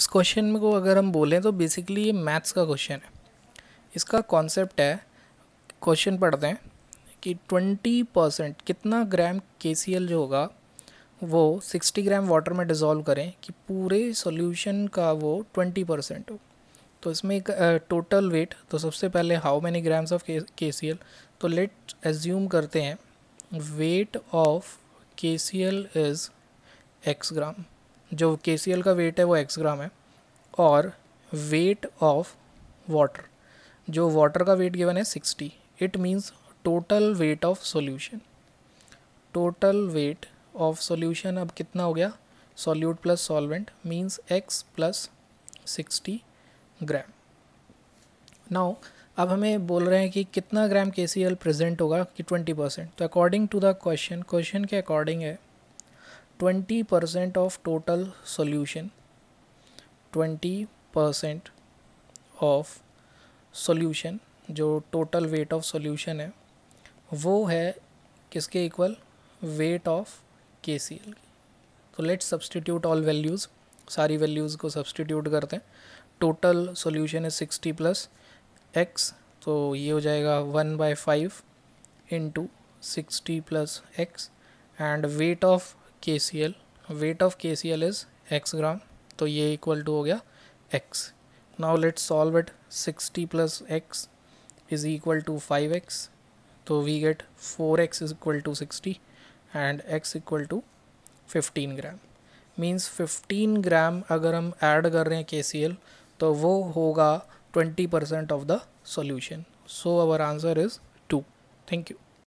इस क्वेश्चन को अगर हम बोलें तो बेसिकली ये मैथ्स का क्वेश्चन है इसका कॉन्सेप्ट है क्वेश्चन पढ़ते हैं कि ट्वेंटी परसेंट कितना ग्राम के जो होगा वो सिक्सटी ग्राम वाटर में डिज़ोल्व करें कि पूरे सॉल्यूशन का वो ट्वेंटी परसेंट हो तो इसमें एक टोटल वेट तो सबसे पहले how many grams of K C L तो लेट एज्यूम करते हैं weight of K C L is X gram जो के का वेट है वो एक्स ग्राम है और वेट ऑफ वाटर जो वाटर का वेट गिवन है sixty it means total weight of solution total weight of solution अब कितना हो गया solute plus solvent means X plus sixty gram now अब हमें बोल रहे हैं कि कितना ग्राम के प्रेजेंट होगा कि ट्वेंटी परसेंट तो according to the question question के अकॉर्डिंग है twenty percent of total solution twenty percent of solution जो टोटल वेट ऑफ सॉल्यूशन है वो है किसके equal weight of K C L तो लेट्स सब्सटीट्यूट ऑल वैल्यूज़ सारी वैल्यूज़ को सब्सटीट्यूट करते हैं टोटल सॉल्यूशन है सिक्सटी प्लस एक्स तो ये हो जाएगा one by five into sixty plus X and weight of K C L weight of K C L is X gram तो ये इक्वल टू हो गया X now let solve it sixty plus X is equal to five X तो we get four X is equal to sixty and X equal to fifteen gram means fifteen gram अगर हम add कर रहे हैं के C L तो वो होगा twenty percent of the solution so our answer is two thank you